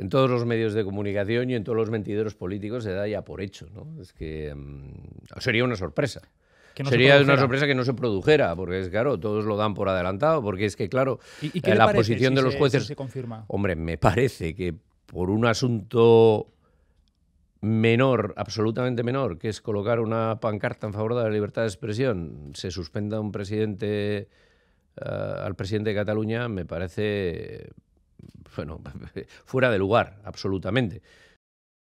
en todos los medios de comunicación y en todos los mentideros políticos se da ya por hecho. ¿no? Es que mm, sería una sorpresa. sería una sorpresa que no se produjera, porque es claro, todos lo dan por adelantado, porque es que claro, ¿Y, eh, la posición de los jueces... Hombre, me parece que por un asunto menor, absolutamente menor, que es colocar una pancarta en favor de la libertad de expresión, se suspenda un presidente eh, al presidente de Cataluña, me parece bueno, fuera de lugar, absolutamente.